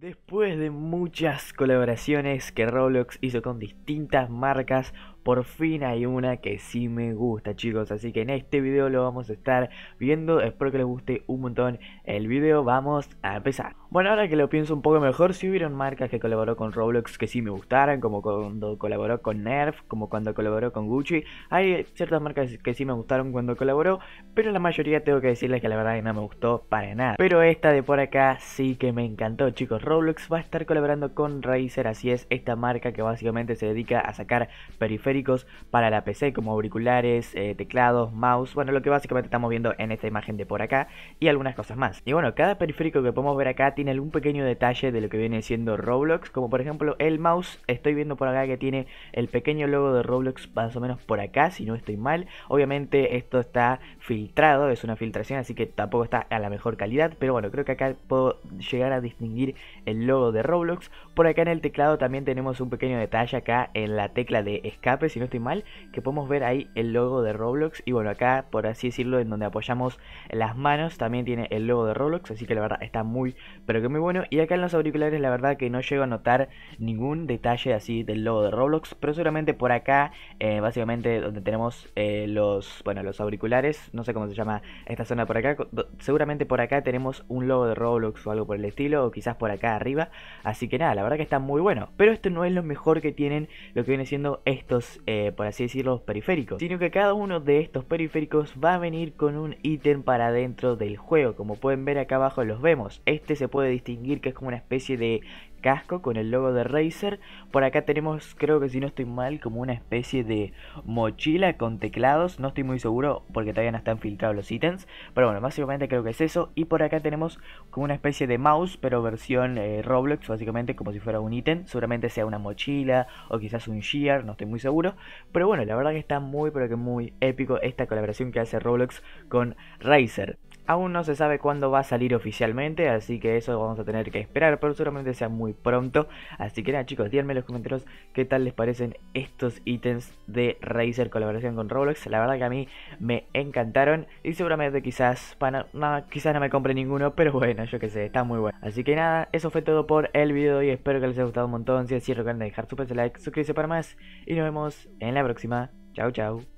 Después de muchas colaboraciones que Roblox hizo con distintas marcas, por fin hay una que sí me gusta chicos, así que en este video lo vamos a estar viendo, espero que les guste un montón el video, vamos a empezar. Bueno, ahora que lo pienso un poco mejor, si hubieron marcas que colaboró con Roblox que sí me gustaran, como cuando colaboró con Nerf, como cuando colaboró con Gucci, hay ciertas marcas que sí me gustaron cuando colaboró, pero la mayoría tengo que decirles que la verdad no me gustó para nada. Pero esta de por acá sí que me encantó chicos, Roblox va a estar colaborando con Razer, así es, esta marca que básicamente se dedica a sacar periféricos para la PC como auriculares, eh, teclados, mouse, bueno, lo que básicamente estamos viendo en esta imagen de por acá y algunas cosas más. Y bueno, cada periférico que podemos ver acá tiene algún pequeño detalle de lo que viene siendo Roblox, como por ejemplo el mouse, estoy viendo por acá que tiene el pequeño logo de Roblox más o menos por acá, si no estoy mal. Obviamente esto está filtrado, es una filtración, así que tampoco está a la mejor calidad, pero bueno, creo que acá puedo llegar a distinguir el logo de Roblox. Por acá en el teclado también tenemos un pequeño detalle acá en la tecla de escape si no estoy mal, que podemos ver ahí el logo de Roblox. Y bueno, acá, por así decirlo, en donde apoyamos las manos, también tiene el logo de Roblox. Así que la verdad está muy, pero que muy bueno. Y acá en los auriculares, la verdad que no llego a notar ningún detalle así del logo de Roblox. Pero seguramente por acá, eh, básicamente donde tenemos eh, los, bueno, los auriculares, no sé cómo se llama esta zona por acá. Seguramente por acá tenemos un logo de Roblox o algo por el estilo, o quizás por acá arriba. Así que nada, la verdad que está muy bueno. Pero esto no es lo mejor que tienen lo que viene siendo estos eh, por así decirlo, periféricos, sino que cada uno de estos periféricos va a venir con un ítem para dentro del juego. Como pueden ver acá abajo los vemos. Este se puede distinguir que es como una especie de casco con el logo de Razer. Por acá tenemos, creo que si no estoy mal, como una especie de mochila con teclados. No estoy muy seguro porque todavía no están filtrados los ítems. Pero bueno, básicamente creo que es eso. Y por acá tenemos como una especie de mouse, pero versión eh, Roblox, básicamente como si fuera un ítem. Seguramente sea una mochila o quizás un shear, no estoy muy seguro. Pero bueno, la verdad que está muy, pero que muy épico esta colaboración que hace Roblox con Razer. Aún no se sabe cuándo va a salir oficialmente, así que eso vamos a tener que esperar, pero seguramente sea muy pronto. Así que nada chicos, díganme en los comentarios qué tal les parecen estos ítems de Razer colaboración con Roblox. La verdad que a mí me encantaron y seguramente quizás, no, quizás no me compre ninguno, pero bueno, yo qué sé, está muy bueno. Así que nada, eso fue todo por el video y espero que les haya gustado un montón. Si es así recuerden dejar su like, suscribirse para más y nos vemos en la próxima. Chau chau.